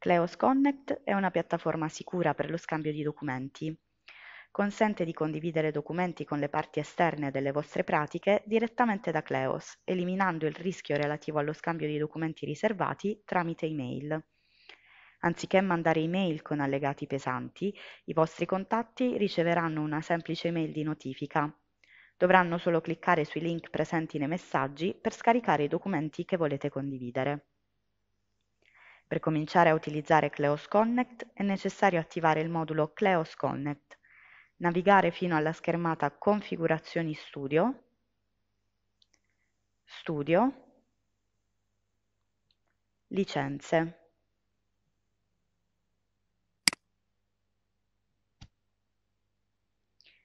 Kleos Connect è una piattaforma sicura per lo scambio di documenti. Consente di condividere documenti con le parti esterne delle vostre pratiche direttamente da Kleos, eliminando il rischio relativo allo scambio di documenti riservati tramite email. Anziché mandare email con allegati pesanti, i vostri contatti riceveranno una semplice email di notifica. Dovranno solo cliccare sui link presenti nei messaggi per scaricare i documenti che volete condividere. Per cominciare a utilizzare Kleos Connect è necessario attivare il modulo Kleos Connect, navigare fino alla schermata Configurazioni Studio, Studio, Licenze.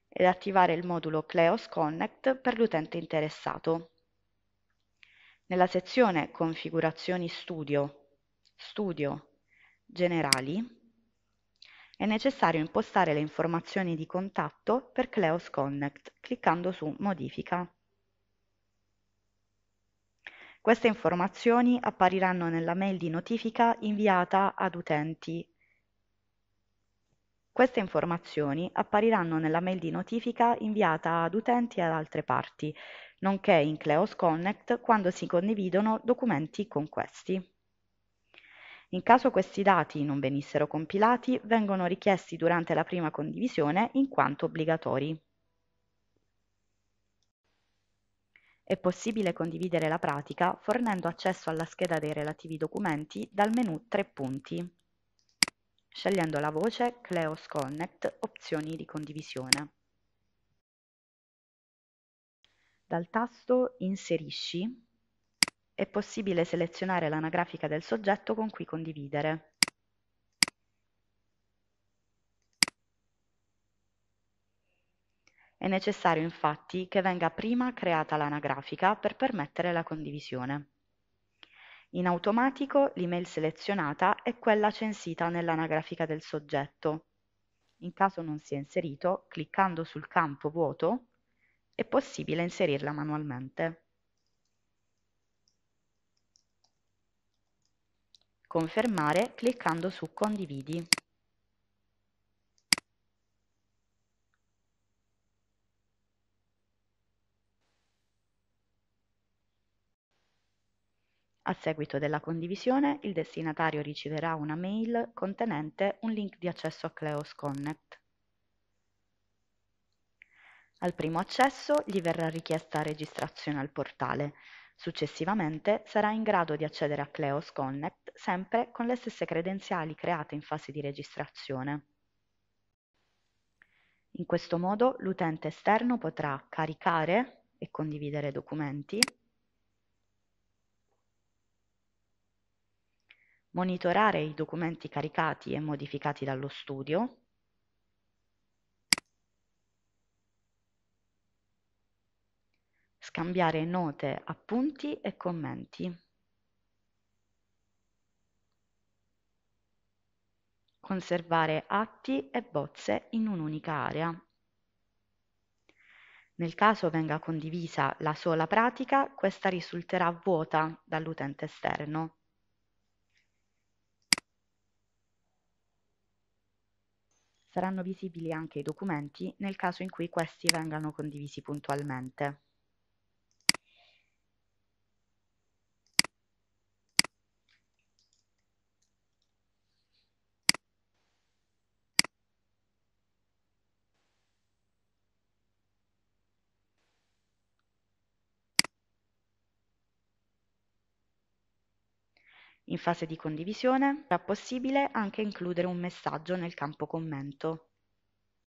ed attivare il modulo Kleos Connect per l'utente interessato. Nella sezione Configurazioni Studio studio generali, è necessario impostare le informazioni di contatto per Kleos Connect cliccando su Modifica. Queste informazioni appariranno nella mail di notifica inviata ad utenti. Queste informazioni appariranno nella mail di notifica inviata ad utenti e ad altre parti, nonché in Cleos Connect quando si condividono documenti con questi. In caso questi dati non venissero compilati, vengono richiesti durante la prima condivisione in quanto obbligatori. È possibile condividere la pratica fornendo accesso alla scheda dei relativi documenti dal menu 3 punti, scegliendo la voce Cleos Connect Opzioni di condivisione. Dal tasto Inserisci è possibile selezionare l'anagrafica del soggetto con cui condividere. È necessario infatti che venga prima creata l'anagrafica per permettere la condivisione. In automatico l'email selezionata è quella censita nell'anagrafica del soggetto. In caso non sia inserito, cliccando sul campo vuoto, è possibile inserirla manualmente. Confermare cliccando su Condividi. A seguito della condivisione, il destinatario riceverà una mail contenente un link di accesso a Cleos Connect. Al primo accesso gli verrà richiesta registrazione al portale, Successivamente sarà in grado di accedere a Cleos Connect sempre con le stesse credenziali create in fase di registrazione. In questo modo l'utente esterno potrà caricare e condividere documenti, monitorare i documenti caricati e modificati dallo studio, scambiare note, appunti e commenti. Conservare atti e bozze in un'unica area. Nel caso venga condivisa la sola pratica, questa risulterà vuota dall'utente esterno. Saranno visibili anche i documenti nel caso in cui questi vengano condivisi puntualmente. In fase di condivisione sarà possibile anche includere un messaggio nel campo commento.